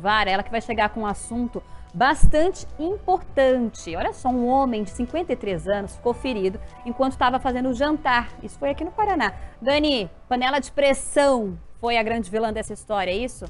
vara, ela que vai chegar com um assunto bastante importante. Olha só, um homem de 53 anos ficou ferido enquanto estava fazendo jantar. Isso foi aqui no Paraná. Dani, panela de pressão foi a grande vilã dessa história, é isso?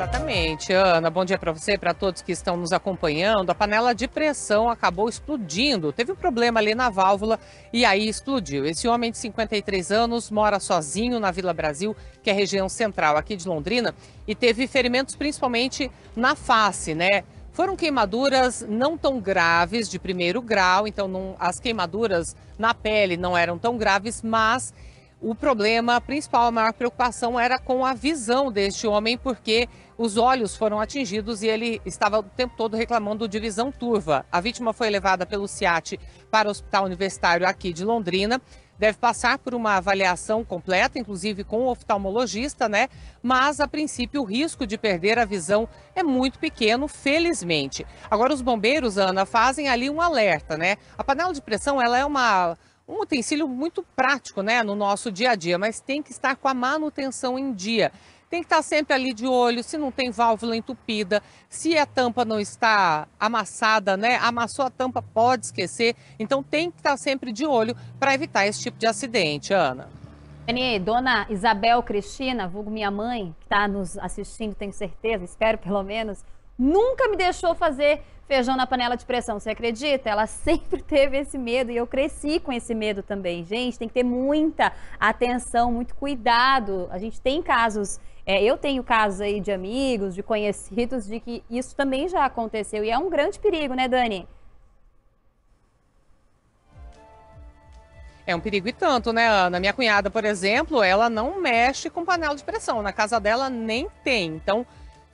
Exatamente, Ana. Bom dia para você, para todos que estão nos acompanhando. A panela de pressão acabou explodindo. Teve um problema ali na válvula e aí explodiu. Esse homem de 53 anos mora sozinho na Vila Brasil, que é região central aqui de Londrina, e teve ferimentos principalmente na face, né? Foram queimaduras não tão graves, de primeiro grau, então não, as queimaduras na pele não eram tão graves, mas o problema principal, a maior preocupação era com a visão deste homem, porque os olhos foram atingidos e ele estava o tempo todo reclamando de visão turva. A vítima foi levada pelo CIAT para o Hospital Universitário aqui de Londrina. Deve passar por uma avaliação completa, inclusive com o oftalmologista, né? Mas, a princípio, o risco de perder a visão é muito pequeno, felizmente. Agora, os bombeiros, Ana, fazem ali um alerta, né? A panela de pressão, ela é uma um utensílio muito prático né, no nosso dia a dia, mas tem que estar com a manutenção em dia. Tem que estar sempre ali de olho se não tem válvula entupida, se a tampa não está amassada, né? Amassou a tampa, pode esquecer. Então tem que estar sempre de olho para evitar esse tipo de acidente, Ana. Dona Isabel Cristina, vulgo minha mãe, que está nos assistindo, tenho certeza, espero pelo menos, nunca me deixou fazer feijão na panela de pressão. Você acredita? Ela sempre teve esse medo e eu cresci com esse medo também. Gente, tem que ter muita atenção, muito cuidado. A gente tem casos, é, eu tenho casos aí de amigos, de conhecidos, de que isso também já aconteceu e é um grande perigo, né, Dani? É um perigo e tanto, né, Ana? Minha cunhada, por exemplo, ela não mexe com panela de pressão. Na casa dela nem tem. Então,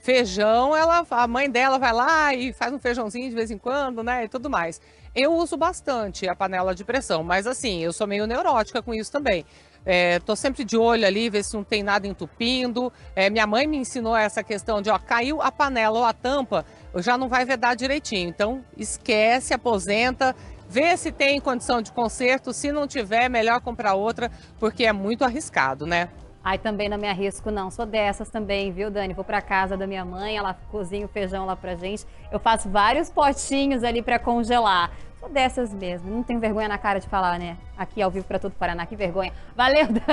Feijão, ela, a mãe dela vai lá e faz um feijãozinho de vez em quando, né? E tudo mais. Eu uso bastante a panela de pressão, mas assim, eu sou meio neurótica com isso também. É, tô sempre de olho ali, ver se não tem nada entupindo. É, minha mãe me ensinou essa questão de, ó, caiu a panela ou a tampa, já não vai vedar direitinho. Então, esquece, aposenta, vê se tem condição de conserto. Se não tiver, melhor comprar outra, porque é muito arriscado, né? ai também não me arrisco, não. Sou dessas também, viu, Dani? Vou para casa da minha mãe, ela cozinha o feijão lá pra gente. Eu faço vários potinhos ali para congelar. Sou dessas mesmo. Não tenho vergonha na cara de falar, né? Aqui ao vivo para todo o Paraná, que vergonha. Valeu, Dani!